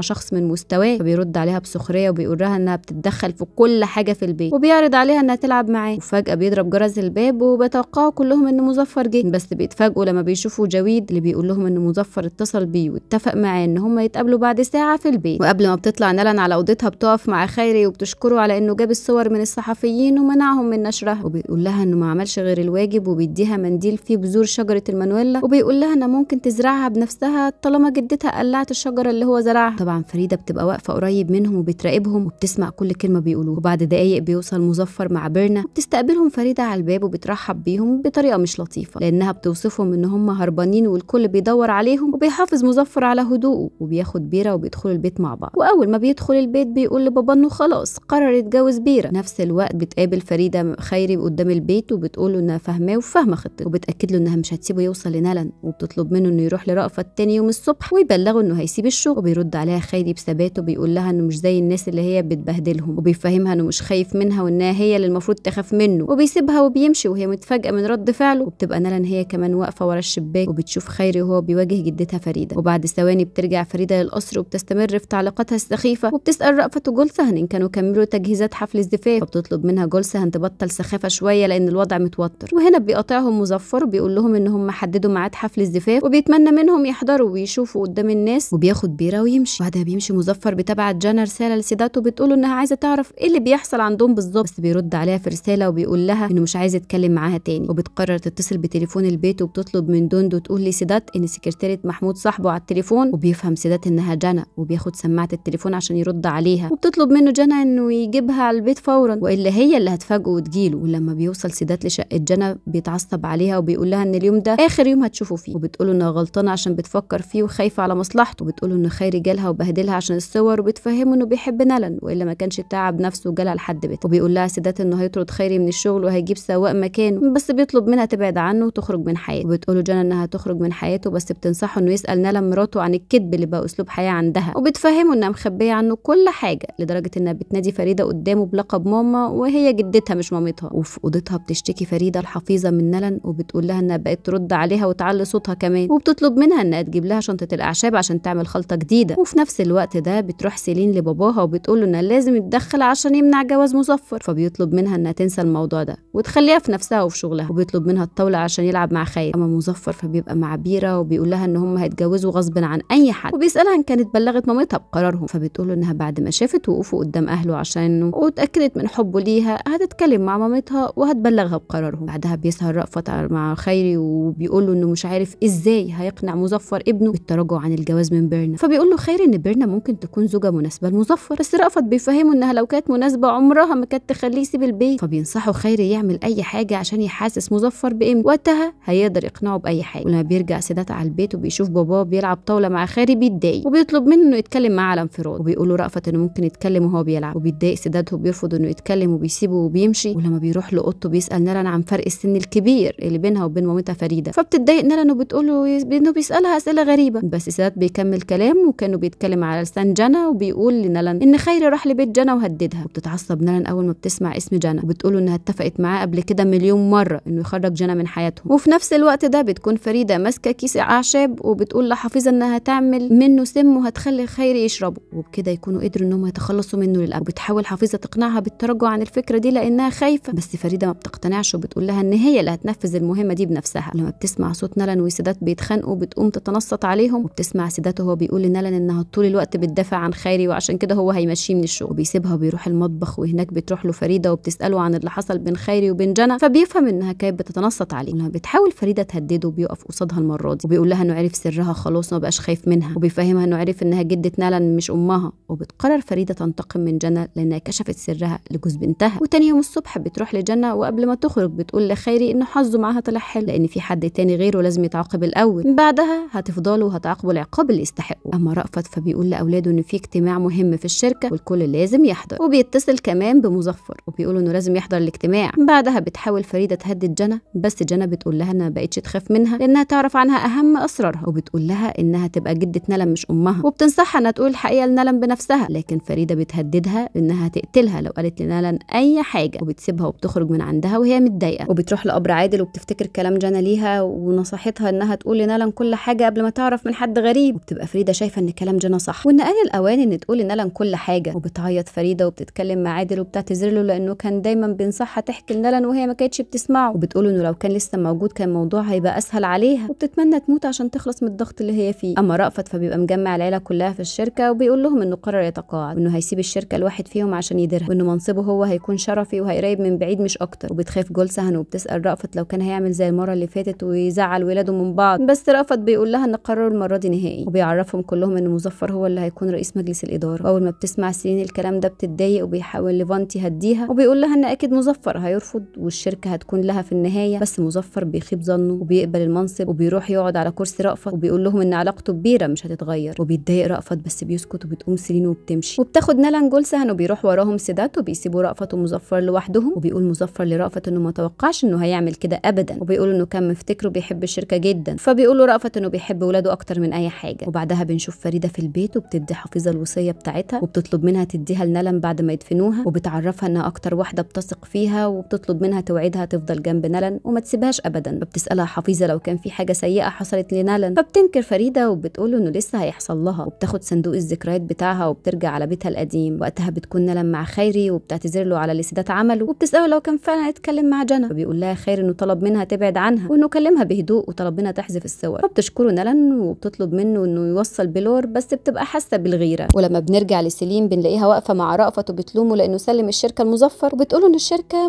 شخص من مستواه فبيرد عليها بسخريه وبيقول لها انها بتتدخل في كل حاجه في البيت وبيعرض عليها انها تلعب معاه وفجاه بيضرب جرس الباب وبيتوقعوا كلهم ان مظفر جه بس بيتفاجئوا لما بيشوفوا شافوا جويد اللي بيقول لهم ان مظفر اتصل بيه واتفق معاه ان هم يتقابلوا بعد ساعه في البيت وقبل ما بتطلع نلن على اوضتها بتقف مع خيري وبتشكره على انه جاب الصور من الصحفيين ومنعهم من نشرها وبيقول لها انه ما عملش غير الواجب وبيديها منديل فيه بذور شجره المانويلا وبيقول لها انها ممكن تزرعها بنفسها طالما جدتها قلعت الشجره اللي هو زرعها طبعا فريده بتبقى واقفه قريب منهم وبتراقبهم وبتسمع كل كلمه بيقولوها وبعد دقايق بيوصل مظفر مع بيرنا بتستقبلهم فريده على الباب وبترحب بيهم بطريقه مش لطيفه لانها بتوصفهم ان هم هربانين والكل بيدور عليهم وبيحافظ مظفر على هدوءه وبياخد بيرة وبيدخلوا البيت مع بعض وأول ما بيدخل البيت بيقول لبابا إنه خلاص قرر يتجوز بيرة نفس الوقت بتقابل فريدة خيري قدام البيت وبتقول له إنها فاهماه وفاهمة خطته وبتأكد له إنها مش هتسيبه يوصل لنلن وبتطلب منه إنه يروح لرأفت تاني يوم الصبح ويبلغه إنه هيسيب الشغل وبيرد عليها خيري بثبات وبيقول لها إنه مش زي الناس اللي هي بتبهدلهم وبيفهمها إنه مش خايف منها وإنها هي اللي المفروض تخاف منه وبيسيبها وبيمشي وهي متفاجئة من رد فعله وبتبقى نلن هي كمان واقفة ورا الشباك الشباك وبتشوف خيري وهو بيواجه جدتها فريده وبعد ثواني بترجع فريده للقصر وبتستمر في تعليقاتها السخيفه وبتسال رأفت وجولسهن ان كانوا كملوا تجهيزات حفل الزفاف فبتطلب منها جولسهن تبطل سخافه شويه لان الوضع متوتر وهنا بيقاطعهم مظفر بيقول لهم ان هم حددوا ميعاد حفل الزفاف وبيتمنى منهم يحضروا ويشوفوا قدام الناس وبياخد بيره ويمشي وبعدها بيمشي مظفر بتبعت جانا رساله لسيداتو بتقول انها عايزه تعرف ايه اللي بيحصل عندهم بالظبط بس بيرد عليها في رساله وبيقول لها انه مش عايز يتكلم معاها تاني وبتقرر تتصل بتليفون البيت وبتطلب من دون عنده تقول لي سيدات ان سكرتيرة محمود صاحبه على التليفون وبيفهم سيدات انها جنى وبياخد سماعة التليفون عشان يرد عليها وبتطلب منه جنى انه يجيبها على البيت فورا والا هي اللي هتفاجئه وتجيله ولما بيوصل سيدات لشقة جنى بيتعصب عليها وبيقول لها ان اليوم ده اخر يوم هتشوفه فيه وبتقوله انها غلطانة عشان بتفكر فيه وخايفة على مصلحته وبتقوله انه خير جالها وبهدلها عشان الصور وبتفهمه انه بيحب نلن والا ما كانش تعب نفسه وجالها لحد بيتها وبيقول لها سيدات انه هيطرد خيري من الشغل وهيجيب سواق مكانه بس بيطلب منها تبعد عنه وتخرج من حياته وبتقوله جنى انها انها تخرج من حياته بس بتنصحه انه يسال نالا مراته عن الكذب اللي بقى اسلوب حياه عندها وبتفهمه انها مخبيه عنه كل حاجه لدرجه انها بتنادي فريده قدامه بلقب ماما وهي جدتها مش مامتها وفي اوضتها بتشتكي فريده الحفيظه من نلن وبتقول لها انها بقت ترد عليها وتعلي صوتها كمان وبتطلب منها انها تجيب لها شنطه الاعشاب عشان تعمل خلطه جديده وفي نفس الوقت ده بتروح سيلين لباباها وبتقول له انها لازم يتدخل عشان يمنع جواز مظفر فبيطلب منها انها تنسى الموضوع ده وتخليها في نفسها وفي شغلها وبيطلب منها الطاوله عشان يلعب مع خايف اما مظفر بيبقى مع بيرة وبيقول لها ان هم هيتجوزوا غصب عن اي حد وبيسالها ان كانت بلغت مامتها بقرارهم فبتقول له انها بعد ما شافت وقوفه قدام اهله عشانه واتاكدت من حبه ليها هتتكلم مع مامتها وهتبلغها بقرارهم بعدها بيسهر رأفت مع خيري وبيقول له انه مش عارف ازاي هيقنع مظفر ابنه بالتراجع عن الجواز من بيرنا فبيقول له خيري ان بيرنا ممكن تكون زوجه مناسبه لمظفر بس رأفت بيفهمه انها لو كانت مناسبه عمرها ما كانت تخليه يسيب البيت فبينصحه خيري يعمل اي حاجه عشان يحاسس مظفر بقيمته وقتها هيقدر يقنعه باي حاجه حاجه ولما بيرجع سادات على البيت وبيشوف باباه بيلعب طاوله مع خالي بيتضايق وبيطلب منه انه يتكلم معاه على انفراد وبيقول له رأفت انه ممكن يتكلم وهو بيلعب وبيتضايق سادات وبيرفض انه يتكلم وبيسيبه وبيمشي ولما بيروح لاوضته بيسال نيران عن فرق السن الكبير اللي بينها وبين مامتها فريده فبتضايق نيران وبتقول له إيه، انه بيسالها اسئله غريبه بس سادات بيكمل كلامه وكانه بيتكلم على لسان جنى وبيقول لنلن ان خيري راح لبيت جنى وهددها وبتتعصب نلن اول ما بتسمع اسم جنى وبتقول انها اتفقت معاه قبل كده مليون مره انه يخرج جنى من حياتهم وفي نفس الوقت ده بتكون فريده ماسكه كيس اعشاب وبتقول لحفيظه انها تعمل منه سم وهتخلي خيري يشربه وبكده يكونوا قدروا انهم يتخلصوا منه للابد وبتحاول حفيظه تقنعها بالتراجع عن الفكره دي لانها خايفه بس فريده ما بتقتنعش وبتقول لها ان هي اللي هتنفذ المهمه دي بنفسها لما بتسمع صوت نلن وسادات بيتخانقوا بتقوم تتنصت عليهم وبتسمع سادات وهو بيقول لنلن انها طول الوقت بتدافع عن خيري وعشان كده هو هيمشيه من الشغل وبيسيبها وبيروح المطبخ وهناك بتروح له فريده وبتساله عن اللي حصل بين خيري وبين جنى فبيفهم انها كانت بتتنصت عليه لما بتحاول فريده تهدده يقف قصادها المره دي وبيقول لها انه عرف سرها خلاص ما بقاش خايف منها وبيفهمها انه عرف انها جده نالا مش امها وبتقرر فريده تنتقم من جنى لانها كشفت سرها لجوز بنتها وتاني يوم الصبح بتروح لجنى وقبل ما تخرج بتقول لخيري انه حظه معاها طلع حلو لان في حد تاني غيره لازم يتعاقب الاول بعدها هتفضلوا وهتعاقبوا العقاب اللي يستحقه اما رأفت فبيقول لاولاده انه في اجتماع مهم في الشركه والكل لازم يحضر وبيتصل كمان بمظفر وبيقول انه لازم يحضر الاجتماع بعدها بتحاول فريده تهدد جنى بس جنى بتقول لها انها بقتش تخاف منها لانها تعرف عنها اهم اسرارها وبتقول لها انها تبقى جده نلم مش امها وبتنصحها انها تقول الحقيقه لنلم بنفسها لكن فريده بتهددها انها تقتلها لو قالت لنلم اي حاجه وبتسيبها وبتخرج من عندها وهي متضايقه وبتروح لقبر عادل وبتفتكر كلام جنى ليها ونصحتها انها تقول لنلم كل حاجه قبل ما تعرف من حد غريب وبتبقى فريده شايفه ان كلام جنى صح وان قال الاوان ان تقول لنلم كل حاجه وبتعيط فريده وبتتكلم مع عادل وبتعتذر له لانه كان دايما بينصحها تحكي لنلم وهي ما كانتش بتسمعه وبتقول انه لو كان لسه موجود كان الموضوع هيبقى اسهل عليها وبتتمنى تموت عشان تخلص من الضغط اللي هي فيه اما رأفت فبيبقى مجمع العيله كلها في الشركه وبيقول لهم انه قرر يتقاعد وانه هيسيب الشركه الواحد فيهم عشان يديرها وانه منصبه هو هيكون شرفي وهيقريب من بعيد مش اكتر وبتخاف جول سهن وبتسال رأفت لو كان هيعمل زي المره اللي فاتت ويزعل ولاده من بعض بس رأفت بيقول لها ان قرر المره دي نهائي وبيعرفهم كلهم ان مظفر هو اللي هيكون رئيس مجلس الاداره واول ما بتسمع سيرين الكلام ده بتتضايق وبيحاول ليفانتي يهديها وبيقول لها ان اكيد مظفر هيرفض والشركه هتكون لها في النهايه بس مظفر بيخيب ظنه وبيقبل المنصب المنصب وبيروح يقعد على كرسي رأفت وبيقول لهم ان علاقته كبيره مش هتتغير وبيتضايق رأفت بس بيسكت وبتقوم سنين وبتمشي وبتاخد نالان جولسهن وبيروح وراهم سيدات وبيسيبوا رأفت ومظفر لوحدهم وبيقول مظفر لرأفت انه ما توقعش انه هيعمل كده ابدا وبيقول انه كان مفتكره بيحب الشركه جدا فبيقول له رأفت انه بيحب ولاده اكتر من اي حاجه وبعدها بنشوف فريده في البيت وبتدي حفيظه الوصيه بتاعتها وبتطلب منها تديها لنالان بعد ما يدفنوها وبتعرفها انها اكتر واحده بتثق فيها وبتطلب منها توعدها تفضل جنب نالان وما تسيبهاش ابدا فبتسالها حفيظه لو كان كان في حاجه سيئه حصلت لنالن فبتنكر فريده وبتقول انه لسه هيحصل لها وبتاخد صندوق الذكريات بتاعها وبترجع على بيتها القديم وقتها بتكون نالن مع خيري وبتعتذر له على اللي عمله وبتساله لو كان فعلا اتكلم مع جنى فبيقول لها خير انه طلب منها تبعد عنها وانه كلمها بهدوء وطلب منها تحذف الصور فبتشكره نالن وبتطلب منه انه يوصل بلور بس بتبقى حاسه بالغيره ولما بنرجع لسليم بنلاقيها واقفه مع رأفت وبتلومه لانه سلم الشركه المظفر وبتقول ان الشركه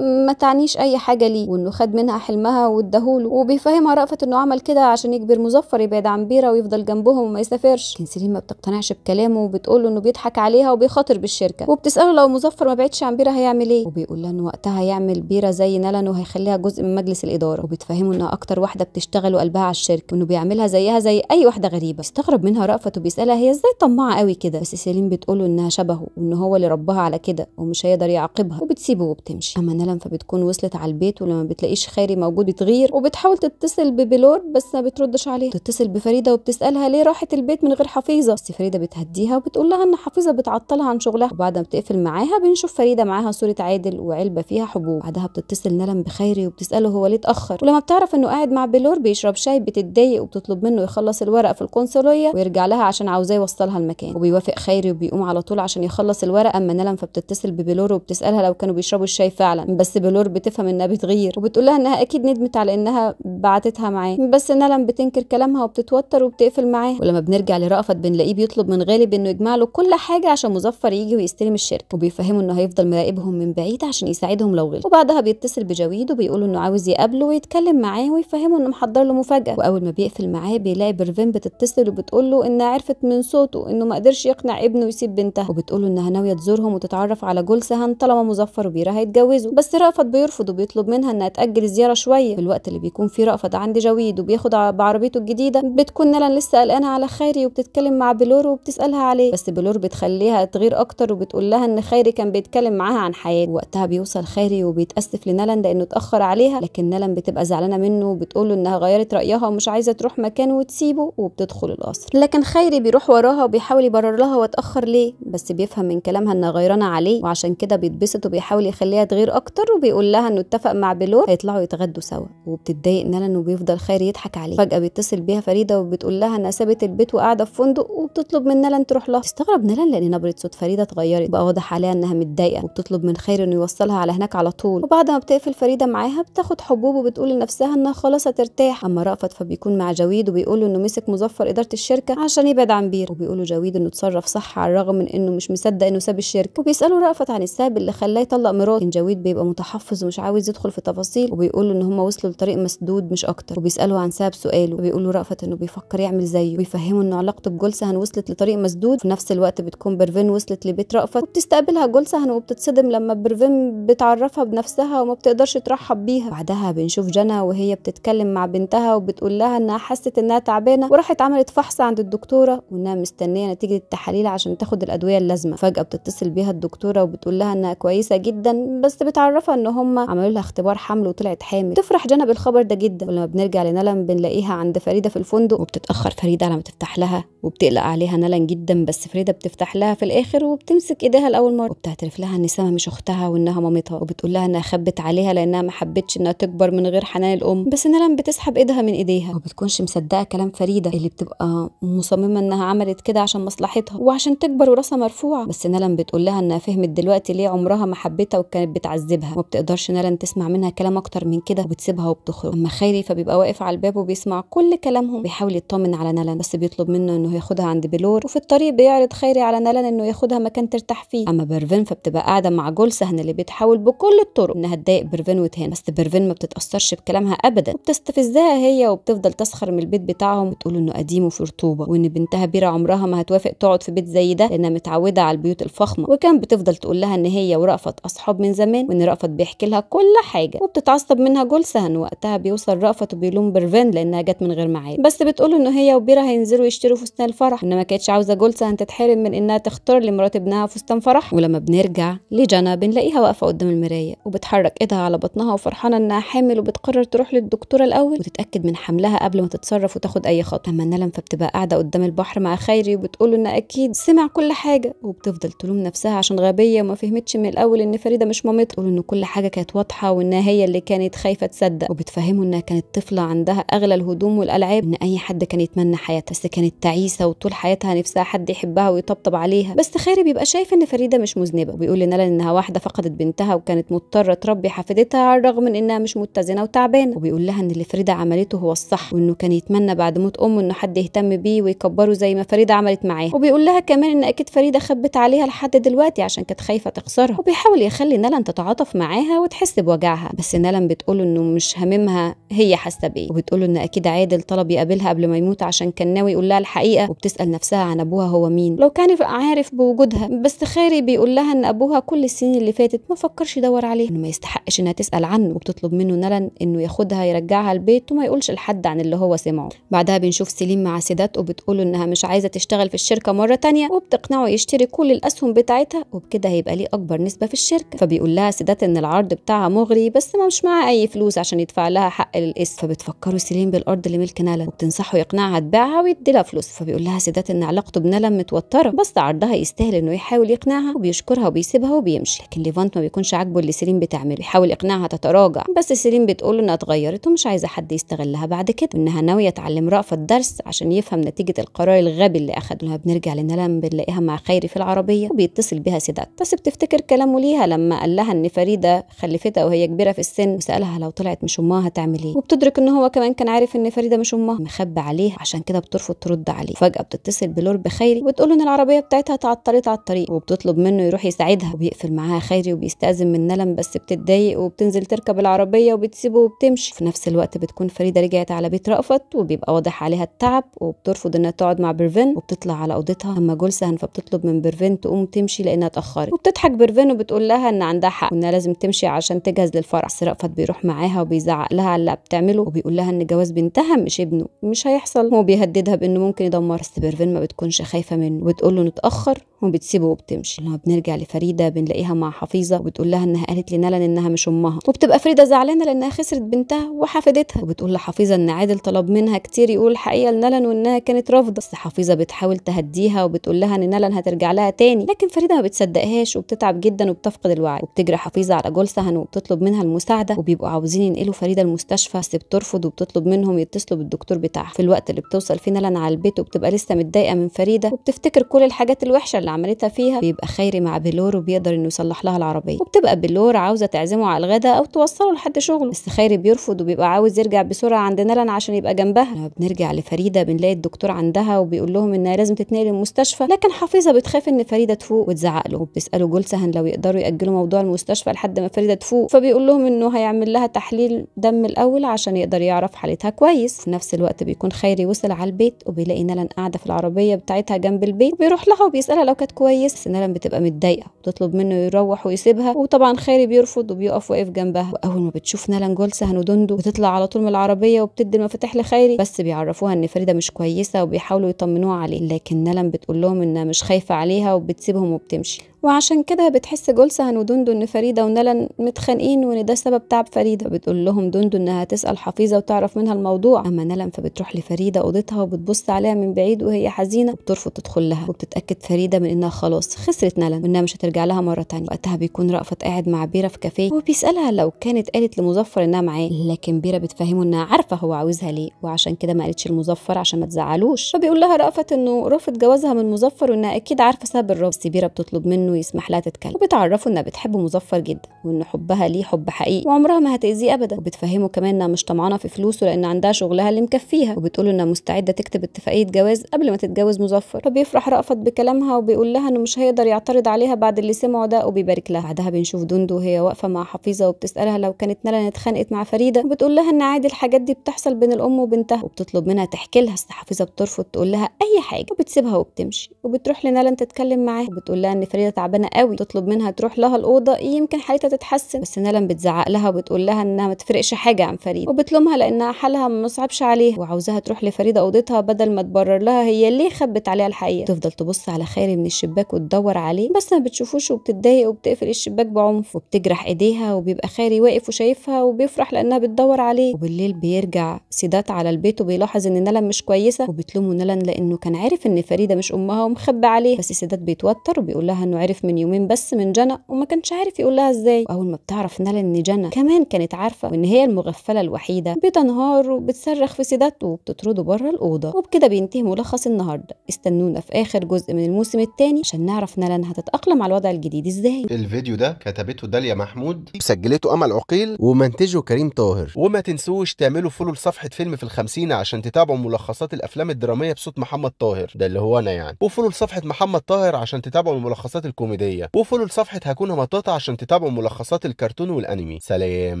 ما تعنيش اي حاجه ليه وانه خد منها حلمها واداهوله وبيفهمها رأفت انه عمل كده عشان يجبر مظفر يبعد عن بيرة ويفضل جنبهم وما يسافرش لكن سليم ما بتقتنعش بكلامه وبتقول له انه بيضحك عليها وبيخاطر بالشركه وبتساله لو مظفر ما بعدش عن بيرة هيعمل ايه وبيقول لها انه وقتها يعمل بيرة زي نلن وهيخليها جزء من مجلس الاداره وبتفهمه انها اكتر واحده بتشتغل وقلبها على الشركه وانه بيعملها زيها زي اي واحده غريبه استغرب منها رأفت وبيسالها هي ازاي طماعه قوي كده بس سليم بتقول له انها شبهه وان هو اللي ربها على كده ومش هيقدر يعاقبها وبتسيبه وبتمشي اما نلن فبتكون وصلت على البيت ولما بتلاقيش خيري موجود بتغير وبتحاول تتصل بتتصل ببلور بس ما بتردش عليها بتتصل بفريده وبتسالها ليه راحت البيت من غير حفيظه بس فريده بتهديها وبتقول لها ان حفيظه بتعطلها عن شغلها وبعد ما بتقفل معاها بنشوف فريده معاها صوره عادل وعلبه فيها حبوب بعدها بتتصل نلم بخيري وبتساله هو ليه اتاخر ولما بتعرف انه قاعد مع بلور بيشرب شاي بتتضايق وبتطلب منه يخلص الورق في القنصليه ويرجع لها عشان عاوزاه يوصلها المكان وبيوافق خيري وبيقوم على طول عشان يخلص الورق اما نلم فبتتصل ببلور وبتسالها لو كانوا بيشربوا الشاي فعلا بس بلور بتفهم انها بتغير وبتقول لها انها اكيد ندمت على انها بعد بعتتها معاه بس نلم بتنكر كلامها وبتتوتر وبتقفل معاه ولما بنرجع لرأفت بنلاقيه بيطلب من غالب انه يجمع له كل حاجه عشان مظفر يجي ويستلم الشركه وبيفهمه انه هيفضل مراقبهم من بعيد عشان يساعدهم لو غلط وبعدها بيتصل بجويد وبيقول انه عاوز يقابله ويتكلم معاه ويفهمه انه محضر له مفاجاه واول ما بيقفل معاه بيلاقي برفين بتتصل وبتقول له انها عرفت من صوته انه ما قدرش يقنع ابنه يسيب بنتها وبتقول له انها ناويه تزورهم وتتعرف على جول سهان طالما مظفر وبيرا هيتجوزوا بس رأفت بيرفض وبيطلب منها انها تاجل الزياره شويه في الوقت اللي بيكون فيه رأفت معرض عند جويد وبياخد بعربيته الجديده بتكون نلن لسه قلقانه على خيري وبتتكلم مع بلور وبتسالها عليه بس بلور بتخليها تغير اكتر وبتقول لها ان خيري كان بيتكلم معاها عن حياته وقتها بيوصل خيري وبيتاسف لنلن لانه اتاخر عليها لكن نلن بتبقى زعلانه منه وبتقول له انها غيرت رايها ومش عايزه تروح مكانه وتسيبه وبتدخل القصر لكن خيري بيروح وراها وبيحاول يبرر لها واتاخر ليه بس بيفهم من كلامها انها غيرانه عليه وعشان كده بيتبسط وبيحاول يخليها تغير اكتر وبيقول لها انه اتفق مع بلور هيطلعوا يتغدوا سوا وبتتضايق نلن وبيفضل خير يضحك عليه فجاه بيتصل بيها فريده وبتقول لها انها سابت البيت وقاعده في فندق وبتطلب من نلن تروح لها تستغرب نلن لان نبره صوت فريده اتغيرت بقى واضح عليها انها متضايقه وبتطلب من خير انه يوصلها على هناك على طول وبعد ما بتقفل فريده معاها بتاخد حبوب وبتقول لنفسها انها خلاص هترتاح اما رأفت فبيكون مع جويد وبيقول له انه مسك مظفر اداره الشركه عشان يبعد عن بير وبيقول له جويد انه اتصرف صح على الرغم من انه مش مصدق انه ساب الشركه وبيساله رأفت عن السبب اللي خلاه يطلق مراته جويد بيبقى متحفظ ومش عاوز يدخل في تفاصيل وبيقول له ان هم وصلوا لطريق مسدود مش اكتر وبيسالوا عن سبب سؤاله وبيقولوا رأفت انه بيفكر يعمل زيه وبيفهموا ان علاقته بجولسهن وصلت لطريق مسدود في نفس الوقت بتكون برفين وصلت لبيت رأفت وبتستقبلها جولسهن وبتتصدم لما برفين بتعرفها بنفسها وما بتقدرش ترحب بيها بعدها بنشوف جنى وهي بتتكلم مع بنتها وبتقول لها انها حست انها تعبانه وراحت عملت فحص عند الدكتوره وانها مستنيه نتيجه التحاليل عشان تاخد الادويه اللازمه فجاه بتتصل بيها الدكتوره وبتقول لها انها كويسه جدا بس بتعرفها ان هم عملوا لها اختبار حمل وطلعت حامل تفرح جنى بالخبر ده جدا ولما لما بنرجع لنلم بنلاقيها عند فريده في الفندق وبتتاخر فريده على ما تفتح لها وبتقلق عليها نلم جدا بس فريده بتفتح لها في الاخر وبتمسك ايديها لاول مره وبتعترف لها ان سما مش اختها وانها مامتها وبتقول لها انها خبت عليها لانها ما حبتش انها تكبر من غير حنان الام بس نلم بتسحب ايدها من ايديها وبتكونش مصدقه كلام فريده اللي بتبقى مصممه انها عملت كده عشان مصلحتها وعشان تكبر وراسها مرفوعه بس نلم بتقول لها انها فهمت دلوقتي ليه عمرها ما حبتها وكانت بتعذبها وما بتقدرش نلم تسمع منها كلام اكتر من كده وبتسيبها وبتخرج اما خيري فبيبقى واقف على الباب وبيسمع كل كلامهم بيحاول يطمن على نلن بس بيطلب منه انه ياخدها عند بلور وفي الطريق بيعرض خيري على نلن انه ياخدها مكان ترتاح فيه اما بيرفين فبتبقى قاعده مع جولسهن اللي بتحاول بكل الطرق انها تضايق بيرفين وتهان بس بيرفين ما بتتاثرش بكلامها ابدا وبتستفزها هي وبتفضل تسخر من البيت بتاعهم وتقول انه قديم وفي رطوبه وان بنتها بيرا عمرها ما هتوافق تقعد في بيت زي ده لانها متعوده على البيوت الفخمه وكان بتفضل تقول لها ان هي ورأفت اصحاب من زمان وان رأفت بيحكي لها كل حاجه وبتتعصب منها جولسهن وقتها بيوصل رأفت رأفت وبيلوم برفان لانها جت من غير معاد بس بتقول انه هي وبيرا هينزلوا يشتروا فستان الفرح انما كانتش عاوزه جولسان تتحرم من انها تختار لمرات ابنها فستان فرح ولما بنرجع لجانا بنلاقيها واقفه قدام المرايه وبتحرك ايدها على بطنها وفرحانه انها حامل وبتقرر تروح للدكتوره الاول وتتاكد من حملها قبل ما تتصرف وتاخد اي خطوه اما نلم فبتبقى قاعده قدام البحر مع خيري وبتقول ان اكيد سمع كل حاجه وبتفضل تلوم نفسها عشان غبيه وما فهمتش من الاول ان فريده مش مامتها تقول ان كل حاجه كانت واضحه وانها هي اللي كانت خايفه تصدق وبتفهمه انها كانت طفلة عندها أغلى الهدوم والألعاب إن أي حد كان يتمنى حياتها بس كانت تعيسة وطول حياتها نفسها حد يحبها ويطبطب عليها بس خيري بيبقى شايف إن فريدة مش مذنبة وبيقول لنالا إنها واحدة فقدت بنتها وكانت مضطرة تربي حفيدتها على الرغم من إنها مش متزنة وتعبانة وبيقول لها إن اللي فريدة عملته هو الصح وإنه كان يتمنى بعد موت أمه إنه حد يهتم بيه ويكبره زي ما فريدة عملت معاه وبيقول لها كمان إن أكيد فريدة خبت عليها لحد دلوقتي عشان كانت خايفة تخسرها وبيحاول يخلي نالا تتعاطف معاها وتحس بوجعها بس نالا بتقول إنه مش هممها هي هي حاسه بايه له ان اكيد عادل طلب يقابلها قبل ما يموت عشان كان ناوي يقول لها الحقيقه وبتسال نفسها عن ابوها هو مين لو كان عارف بوجودها بس خاري بيقول لها ان ابوها كل السنين اللي فاتت ما فكرش يدور عليه انه ما يستحقش انها تسال عنه وبتطلب منه نلن انه ياخدها يرجعها البيت وما يقولش لحد عن اللي هو سمعه بعدها بنشوف سليم مع سيدات وبتقول انها مش عايزه تشتغل في الشركه مره تانية وبتقنعه يشتري كل الاسهم بتاعتها وبكده هيبقى ليه اكبر نسبه في الشركه فبيقول لها سيدات ان العرض بتاعها مغري بس ما مش معاه اي فلوس عشان يدفع لها حق اس فبتفكره سليم بالارض اللي ملك نلم وبتنصحه يقنعها تبيعها ويدي لها فلوس فبيقول لها سيدات ان علاقته بنلم متوتره بس عرضها يستاهل انه يحاول يقنعها وبيشكرها وبيسيبها وبيمشي لكن ليفانت ما بيكونش عاجبه اللي سليم بتعمله بيحاول يقنعها تتراجع بس سليم بتقول انها اتغيرت ومش عايزه حد يستغلها بعد كده وانها ناويه تعلم رأفة الدرس عشان يفهم نتيجه القرار الغبي اللي اخده لها بنرجع لنلم بنلاقيها مع خيري في العربيه وبيتصل بيها سيدات بس بتفتكر كلامه ليها لما قال لها ان فريده خلفتها وهي كبيره في السن وسالها لو طلعت مش امها هتعمل ايه بتدرك ان هو كمان كان عارف ان فريده مش امها مخبى عليها عشان كده بترفض ترد عليه فجاه بتتصل بلور بخيري وتقول له ان العربيه بتاعتها تعطلت على الطريق وبتطلب منه يروح يساعدها وبيقفل معاها خيري وبيستاذن من نلم بس بتتضايق وبتنزل تركب العربيه وبتسيبه وبتمشي في نفس الوقت بتكون فريده رجعت على بيت رأفت وبيبقى واضح عليها التعب وبترفض انها تقعد مع بيرفين وبتطلع على اوضتها اما جولسهن فبتطلب من بيرفين تقوم تمشي لانها اتاخرت وبتضحك بيرفين وبتقول لها ان عندها حق وانها لازم تمشي عشان تجهز للفرح بس رأفت بيروح معاها وبيزعق لها على اللي بتعمله وبيقول لها ان جواز بنتها مش ابنه مش هيحصل هو بيهددها بانه ممكن يدمر بس بيرفين ما بتكونش خايفه منه وتقول له نتاخر وبتسيبه وبتمشي لما بنرجع لفريده بنلاقيها مع حفيظه وبتقول لها انها قالت لنلن انها مش امها وبتبقى فريده زعلانه لانها خسرت بنتها وحفيدتها وبتقول لحفيظه ان عادل طلب منها كتير يقول الحقيقه لنلن وانها كانت رافضه بس حفيظه بتحاول تهديها وبتقول لها ان نلن هترجع لها تاني لكن فريده ما بتصدقهاش وبتتعب جدا وبتفقد الوعي وبتجري حفيظه على جولسهن وبتطلب منها المساعده وبيبقوا عاوزين ينقلوا فريده المستشفى بس بترفض وبتطلب منهم يتصلوا بالدكتور بتاعها في الوقت اللي بتوصل فيه نلن على البيت وبتبقى لسه متضايقه من فريده وبتفتكر كل الحاجات الوحشه اللي عملتها فيها بيبقى خيري مع بلور وبيقدر انه يصلح لها العربيه وبتبقى بلور عاوزه تعزمه على الغداء او توصله لحد شغله بس خيري بيرفض وبيبقى عاوز يرجع بسرعه عند نلن عشان يبقى جنبها لما بنرجع لفريده بنلاقي الدكتور عندها وبيقول لهم انها لازم تتنقل المستشفى لكن حفيظه بتخاف ان فريده تفوق وتزعق له وبتساله جلسهن لو يقدروا ياجلوا موضوع المستشفى لحد ما فريده تفوق فبيقول لهم انه هيعمل لها تحليل دم الاول عشان يقدر يعرف حالتها كويس في نفس الوقت بيكون خيري وصل على البيت وبيلاقي نلن قاعده في العربيه بتاعتها جنب البيت وبيروح لها وبيسالها لو كانت كويس بس نلم بتبقى متضايقه وتطلب منه يروح ويسيبها وطبعا خالي بيرفض وبيقف واقف جنبها واول ما بتشوف نلم جلسه ودندو بتطلع على طول من العربيه وبتدي المفاتيح لخيري بس بيعرفوها ان فريده مش كويسه وبيحاولوا يطمنوها عليه لكن نلم بتقول لهم انها مش خايفه عليها وبتسيبهم وبتمشي وعشان كده بتحس جلسه ودندو ان فريده ونلم متخانقين وان ده سبب تعب فريده بتقول لهم دندو انها تسال حفيظه وتعرف منها الموضوع اما نلم فبتروح لفريده اوضتها وبتبص عليها من بعيد وهي حزينه وبترفض تدخل لها وبتتاكد فريده من انها خلاص خسرت نلا وانها مش هترجع لها مره تانية وقتها بيكون رأفت قاعد مع بيرة في كافيه وبيسألها لو كانت قالت لمظفر انها معاه لكن بيرة بتفهمه انها عارفه هو عاوزها ليه وعشان كده ما قالتش لمظفر عشان ما تزعلوش فبيقول لها رأفت انه رفض جوازها من مظفر وانها اكيد عارفه سبب الرفض بس بيرة بتطلب منه يسمح لها تتكلم وبتعرفه انها بتحب مظفر جدا وان حبها ليه حب حقيقي وعمرها ما هتأذيه ابدا وبتفهمه كمان انها مش طمعانه في فلوسه لان عندها شغلها اللي مكفيها وبتقول انها مستعده تكتب اتفاقيه جواز قبل ما تتجوز مظفر فبيفرح رأفت بكلامها وبيقول بيقول لها انه مش هيقدر يعترض عليها بعد اللي سمعه ده وبيبارك لها بعدها بنشوف دندو وهي واقفه مع حفيظه وبتسالها لو كانت نلا اتخانقت مع فريده وبتقول لها ان عادي الحاجات دي بتحصل بين الام وبنتها وبتطلب منها تحكي لها بس حفيظه بترفض تقول لها اي حاجه وبتسيبها وبتمشي وبتروح لنلا تتكلم معاها وبتقول لها ان فريده تعبانه قوي تطلب منها تروح لها الاوضه يمكن حالتها تتحسن بس نلا بتزعق لها وبتقول لها انها ما تفرقش حاجه عن فريده وبتلومها لانها حالها ما صعبش عليها وعاوزاها تروح لفريده اوضتها بدل ما تبرر لها هي ليه خبت عليها الحقيقه تفضل تبص على خير من الشباك وتدور عليه بس ما بتشوفوش وبتتضايق وبتقفل الشباك بعنف وبتجرح ايديها وبيبقى خالي واقف وشايفها وبيفرح لانها بتدور عليه وبالليل بيرجع سيدات على البيت وبيلاحظ ان نلم مش كويسه وبتلومه نلم لانه كان عارف ان فريده مش امها ومخبى عليه بس سيدات بيتوتر وبيقول لها انه عرف من يومين بس من جنى وما كانش عارف يقول لها ازاي واول ما بتعرف نلم ان جنى كمان كانت عارفه وان هي المغفله الوحيده بتنهار وبتصرخ في سيدات وبتطرده بره الاوضه وبكده بينتهي ملخص النهارده استنونا في اخر جزء من الموسم التاني عشان نعرف نالان هتتأقلم على الوضع الجديد ازاي الفيديو ده كتبته داليا محمود سجلته أمل عقيل ومنتجه كريم طاهر وما تنسوش تعملوا فولو لصفحة فيلم في الخمسين عشان تتابعوا ملخصات الأفلام الدرامية بصوت محمد طاهر ده اللي هو أنا يعني وفولو لصفحة محمد طاهر عشان تتابعوا الملخصات الكوميدية وفولو لصفحة هكون مطاطا عشان تتابعوا ملخصات الكرتون والأنمي سلام